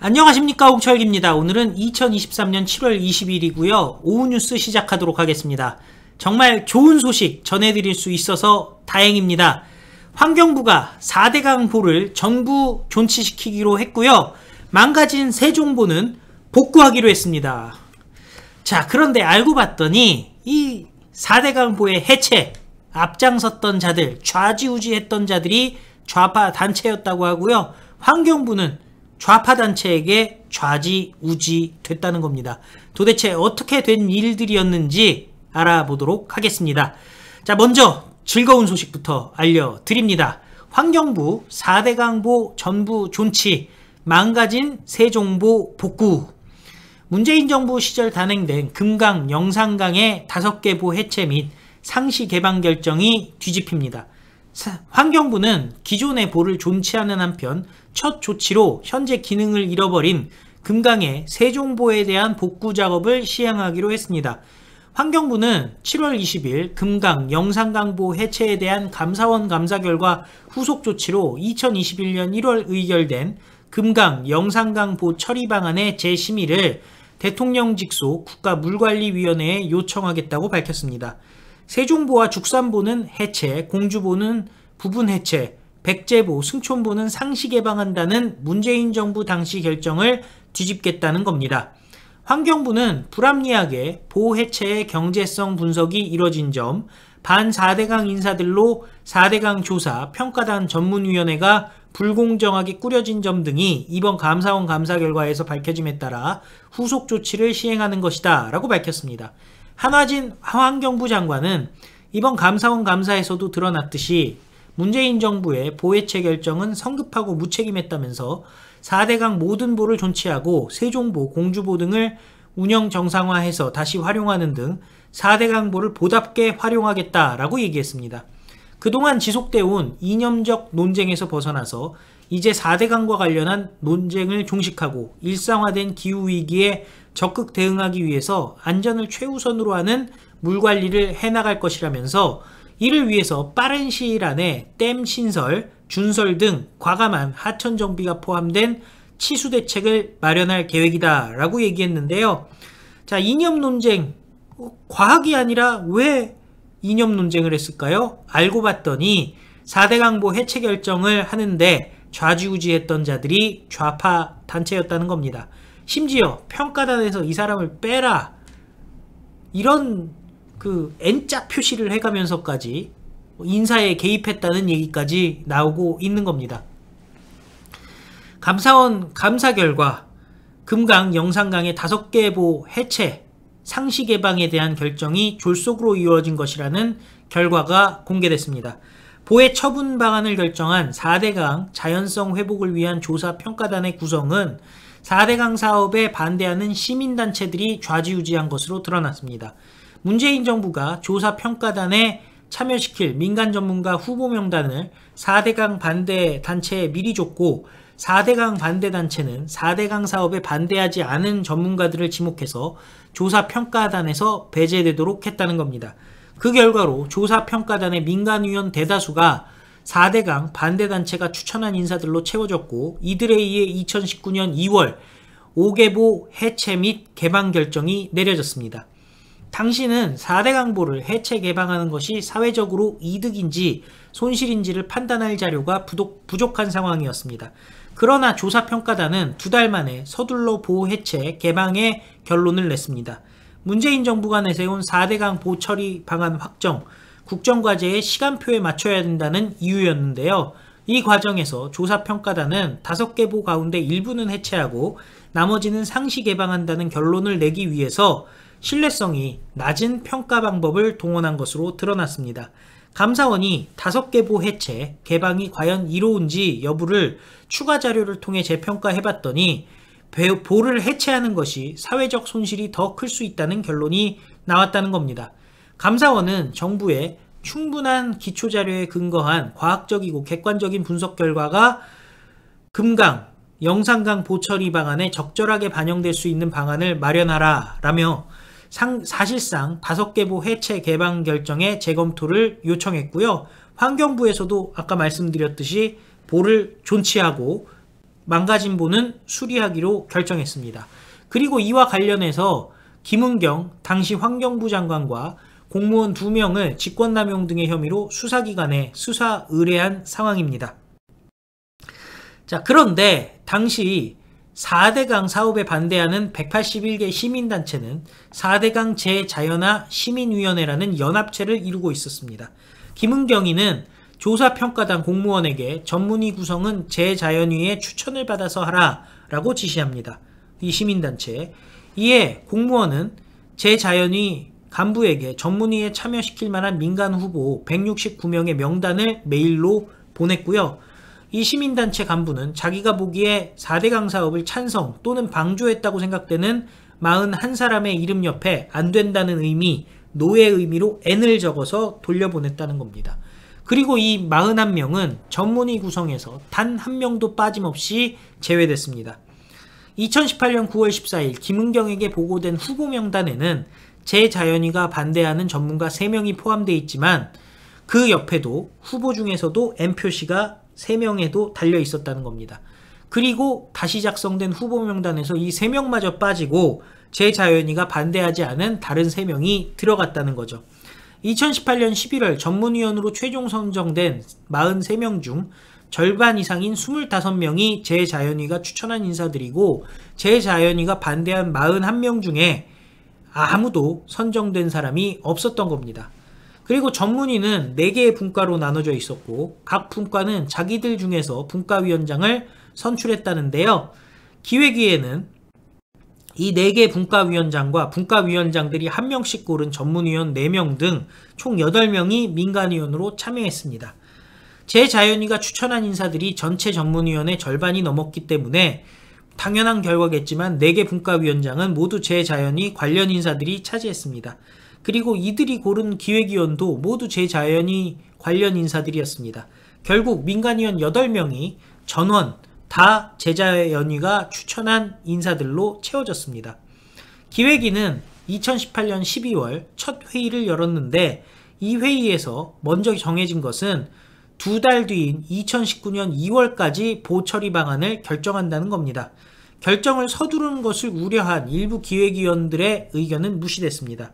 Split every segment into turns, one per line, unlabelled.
안녕하십니까 옥철기입니다. 오늘은 2023년 7월 20일이고요. 오후 뉴스 시작하도록 하겠습니다. 정말 좋은 소식 전해드릴 수 있어서 다행입니다. 환경부가 4대강 보를 정부 존치시키기로 했고요. 망가진 세종보는 복구하기로 했습니다. 자 그런데 알고 봤더니 이 4대강 보의 해체 앞장섰던 자들 좌지우지했던 자들이 좌파 단체였다고 하고요. 환경부는 좌파 단체에게 좌지우지 됐다는 겁니다. 도대체 어떻게 된 일들이었는지 알아보도록 하겠습니다. 자, 먼저 즐거운 소식부터 알려드립니다. 환경부 4대 강보 전부 존치 망가진 세종보 복구 문재인 정부 시절 단행된 금강 영산강의 5개 보 해체 및 상시 개방 결정이 뒤집힙니다. 환경부는 기존의 보를 존치하는 한편 첫 조치로 현재 기능을 잃어버린 금강의 세종보에 대한 복구 작업을 시행하기로 했습니다. 환경부는 7월 20일 금강 영산강보 해체에 대한 감사원 감사 결과 후속 조치로 2021년 1월 의결된 금강 영산강보 처리 방안의 재심의를 대통령 직속 국가물관리위원회에 요청하겠다고 밝혔습니다. 세종보와 죽산보는 해체, 공주보는 부분 해체, 백제부, 승촌부는 상시 개방한다는 문재인 정부 당시 결정을 뒤집겠다는 겁니다. 환경부는 불합리하게 보해체의 경제성 분석이 이뤄진 점, 반 4대강 인사들로 4대강 조사 평가단 전문위원회가 불공정하게 꾸려진 점 등이 이번 감사원 감사 결과에서 밝혀짐에 따라 후속 조치를 시행하는 것이다 라고 밝혔습니다. 한화진 환경부 장관은 이번 감사원 감사에서도 드러났듯이 문재인 정부의 보해체 결정은 성급하고 무책임했다면서 4대강 모든 보를 존치하고 세종보, 공주보 등을 운영 정상화해서 다시 활용하는 등 4대강 보를 보답게 활용하겠다라고 얘기했습니다. 그동안 지속돼 온 이념적 논쟁에서 벗어나서 이제 4대강과 관련한 논쟁을 종식하고 일상화된 기후위기에 적극 대응하기 위해서 안전을 최우선으로 하는 물관리를 해나갈 것이라면서 이를 위해서 빠른 시일 안에 댐 신설, 준설 등 과감한 하천 정비가 포함된 치수 대책을 마련할 계획이다 라고 얘기했는데요. 자, 이념 논쟁. 과학이 아니라 왜 이념 논쟁을 했을까요? 알고 봤더니 4대강보 해체 결정을 하는데 좌지우지했던 자들이 좌파 단체였다는 겁니다. 심지어 평가단에서 이 사람을 빼라 이런 그 N자 표시를 해가면서까지 인사에 개입했다는 얘기까지 나오고 있는 겁니다. 감사원 감사 결과 금강 영산강의 다섯 개보 해체 상시 개방에 대한 결정이 졸속으로 이루어진 것이라는 결과가 공개됐습니다. 보해 처분 방안을 결정한 4대강 자연성 회복을 위한 조사 평가단의 구성은 4대강 사업에 반대하는 시민단체들이 좌지우지한 것으로 드러났습니다. 문재인 정부가 조사평가단에 참여시킬 민간 전문가 후보 명단을 4대강 반대 단체에 미리 줬고 4대강 반대 단체는 4대강 사업에 반대하지 않은 전문가들을 지목해서 조사평가단에서 배제되도록 했다는 겁니다. 그 결과로 조사평가단의 민간위원 대다수가 4대강 반대단체가 추천한 인사들로 채워졌고 이들에 의해 2019년 2월 5개보 해체 및 개방 결정이 내려졌습니다. 당신은 4대 강보를 해체 개방하는 것이 사회적으로 이득인지 손실인지를 판단할 자료가 부족, 한 상황이었습니다. 그러나 조사평가단은 두 달 만에 서둘러 보호 해체 개방에 결론을 냈습니다. 문재인 정부가 내세운 4대 강보 처리 방안 확정, 국정과제의 시간표에 맞춰야 된다는 이유였는데요. 이 과정에서 조사평가단은 5개 보 가운데 일부는 해체하고 나머지는 상시 개방한다는 결론을 내기 위해서 신뢰성이 낮은 평가 방법을 동원한 것으로 드러났습니다. 감사원이 다섯 개 보 해체 개방이 과연 이로운지 여부를 추가 자료를 통해 재평가해 봤더니 보를 해체하는 것이 사회적 손실이 더 클 수 있다는 결론이 나왔다는 겁니다. 감사원은 정부의 충분한 기초자료에 근거한 과학적이고 객관적인 분석 결과가 금강, 영상강 보처리 방안에 적절하게 반영될 수 있는 방안을 마련하라 라며 상, 사실상 다섯개부 해체 개방 결정의 재검토를 요청했고요. 환경부에서도 아까 말씀드렸듯이 보를 존치하고 망가진 보는 수리하기로 결정했습니다. 그리고 이와 관련해서 김은경 당시 환경부 장관과 공무원 2명을 직권남용 등의 혐의로 수사기관에 수사 의뢰한 상황입니다. 자 그런데 당시 4대강 사업에 반대하는 181개 시민단체는 4대강 재자연화 시민위원회라는 연합체를 이루고 있었습니다. 김은경이는 조사평가단 공무원에게 전문의 구성은 재자연위의 추천을 받아서 하라 라고 지시합니다. 이 시민단체 이에 공무원은 재자연위 간부에게 전문의에 참여시킬 만한 민간 후보 169명의 명단을 메일로 보냈고요. 이 시민단체 간부는 자기가 보기에 4대강 사업을 찬성 또는 방조했다고 생각되는 41사람의 이름 옆에 안 된다는 의미, 노의 의미로 N을 적어서 돌려보냈다는 겁니다. 그리고 이 41명은 전문의 구성에서 단 한 명도 빠짐없이 제외됐습니다. 2018년 9월 14일 김은경에게 보고된 후보 명단에는 제자연이가 반대하는 전문가 3명이 포함되어 있지만 그 옆에도 후보 중에서도 M표씨가 3명에도 달려 있었다는 겁니다. 그리고 다시 작성된 후보 명단에서 이 3명마저 빠지고 제자연이가 반대하지 않은 다른 3명이 들어갔다는 거죠. 2018년 11월 전문위원으로 최종 선정된 43명 중 절반 이상인 25명이 제자연이가 추천한 인사들이고 제자연이가 반대한 41명 중에 아무도 선정된 사람이 없었던 겁니다. 그리고 전문의는 4개의 분과로 나눠져 있었고 각 분과는 자기들 중에서 분과위원장을 선출했다는데요. 기획위에는 이 4개 분과위원장과 분과위원장들이 한명씩 고른 전문위원 4명 등 총 8명이 민간위원으로 참여했습니다. 제자연위가 추천한 인사들이 전체 전문위원의 절반이 넘었기 때문에 당연한 결과겠지만 4개 분과위원장은 모두 제자연위 관련 인사들이 차지했습니다. 그리고 이들이 고른 기획위원도 모두 제자연이 관련 인사들이었습니다. 결국 민간위원 8명이 전원 다 제자연위가 추천한 인사들로 채워졌습니다. 기획위는 2018년 12월 첫 회의를 열었는데 이 회의에서 먼저 정해진 것은 두 달 뒤인 2019년 2월까지 보처리 방안을 결정한다는 겁니다. 결정을 서두르는 것을 우려한 일부 기획위원들의 의견은 무시됐습니다.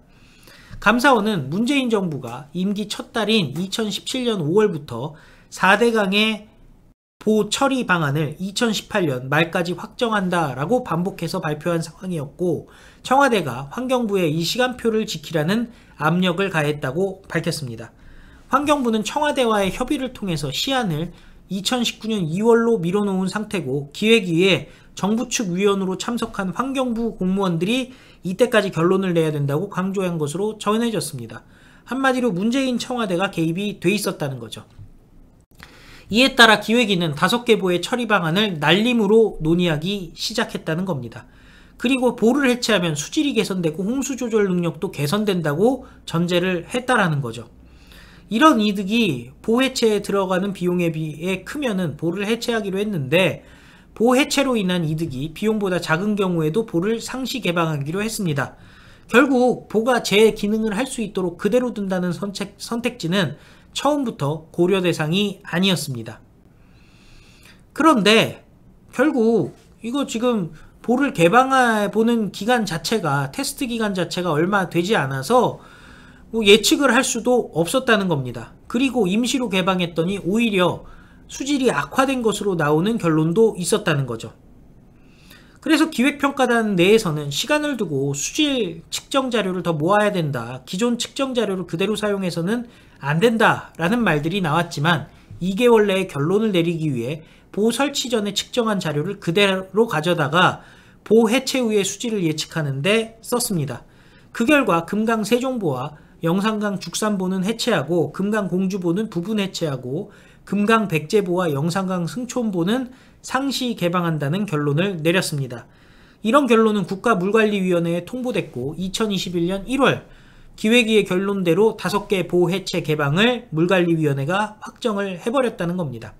감사원은 문재인 정부가 임기 첫 달인 2017년 5월부터 4대강의 보처리 방안을 2018년 말까지 확정한다라고 반복해서 발표한 상황이었고 청와대가 환경부에 이 시간표를 지키라는 압력을 가했다고 밝혔습니다. 환경부는 청와대와의 협의를 통해서 시안을 2019년 2월로 밀어놓은 상태고 기획위에 정부 측 위원으로 참석한 환경부 공무원들이 이때까지 결론을 내야 된다고 강조한 것으로 전해졌습니다. 한마디로 문재인 청와대가 개입이 돼 있었다는 거죠. 이에 따라 기획위는 다섯 개 보의 처리 방안을 날림으로 논의하기 시작했다는 겁니다. 그리고 보를 해체하면 수질이 개선되고 홍수 조절 능력도 개선된다고 전제를 했다라는 거죠. 이런 이득이 보 해체에 들어가는 비용에 비해 크면은 보를 해체하기로 했는데 보 해체로 인한 이득이 비용보다 작은 경우에도 보를 상시 개방하기로 했습니다. 결국 보가 재 기능을 할 수 있도록 그대로 둔다는 선택, 선택지는 처음부터 고려 대상이 아니었습니다. 그런데 결국 이거 지금 보를 개방해 보는 기간 자체가 테스트 기간 자체가 얼마 되지 않아서 뭐 예측을 할 수도 없었다는 겁니다. 그리고 임시로 개방했더니 오히려 수질이 악화된 것으로 나오는 결론도 있었다는 거죠. 그래서 기획평가단 내에서는 시간을 두고 수질 측정 자료를 더 모아야 된다. 기존 측정 자료를 그대로 사용해서는 안 된다. 라는 말들이 나왔지만 2개월 내에 결론을 내리기 위해 보호 설치 전에 측정한 자료를 그대로 가져다가 보호 해체 후의 수질을 예측하는데 썼습니다. 그 결과 금강 세종보와 영산강 죽산보는 해체하고 금강 공주보는 부분 해체하고 금강 백제보와 영산강 승촌보는 상시 개방한다는 결론을 내렸습니다. 이런 결론은 국가물관리위원회에 통보됐고 2021년 1월 기획위의 결론대로 5개 보해체 개방을 물관리위원회가 확정을 해버렸다는 겁니다.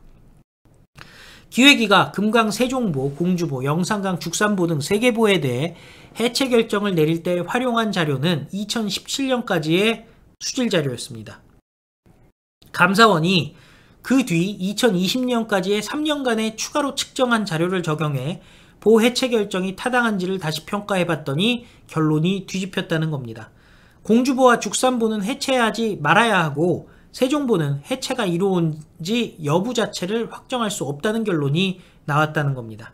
기획위가 금강 세종보, 공주보, 영산강 죽산보 등 3개 보에 대해 해체 결정을 내릴 때 활용한 자료는 2017년까지의 수질 자료였습니다. 감사원이 그뒤 2020년까지의 3년간의 추가로 측정한 자료를 적용해 보해체 결정이 타당한지를 다시 평가해봤더니 결론이 뒤집혔다는 겁니다. 공주보와 죽산보는 해체하지 말아야 하고 세종보는 해체가 이루어온지 여부 자체를 확정할 수 없다는 결론이 나왔다는 겁니다.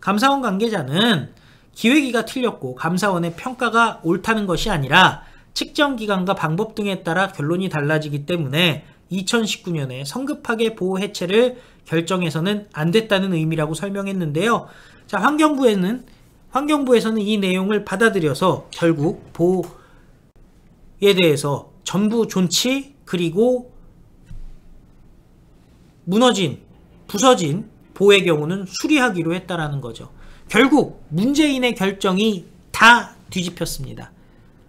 감사원 관계자는 기회기가 틀렸고 감사원의 평가가 옳다는 것이 아니라 측정 기간과 방법 등에 따라 결론이 달라지기 때문에 2019년에 성급하게 보호 해체를 결정해서는 안 됐다는 의미라고 설명했는데요. 자, 환경부에는 환경부에서는 이 내용을 받아들여서 결국 보호에 대해서 전부 존치 그리고 무너진 부서진 보의 호 경우는 수리하기로 했다라는 거죠. 결국 문재인의 결정이 다 뒤집혔습니다.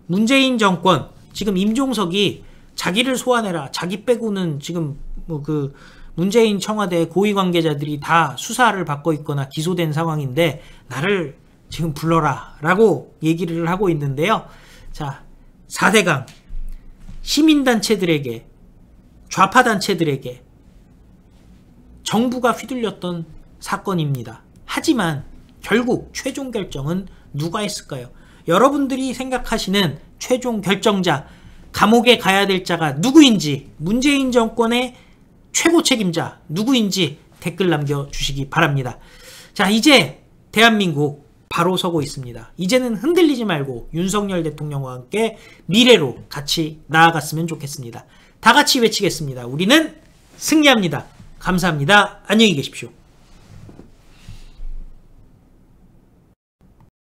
문재인 정권 지금 임종석이 자기를 소환해라. 자기 빼고는 지금 뭐 그 문재인 청와대 고위 관계자들이 다 수사를 받고 있거나 기소된 상황인데 나를 지금 불러라 라고 얘기를 하고 있는데요. 자, 4대강 시민단체들에게 좌파단체들에게 정부가 휘둘렸던 사건입니다. 하지만 결국 최종 결정은 누가 했을까요? 여러분들이 생각하시는 최종 결정자 감옥에 가야 될 자가 누구인지 문재인 정권의 최고 책임자 누구인지 댓글 남겨주시기 바랍니다. 자 이제 대한민국 바로 서고 있습니다. 이제는 흔들리지 말고 윤석열 대통령과 함께 미래로 같이 나아갔으면 좋겠습니다. 다 같이 외치겠습니다. 우리는 승리합니다. 감사합니다. 안녕히 계십시오.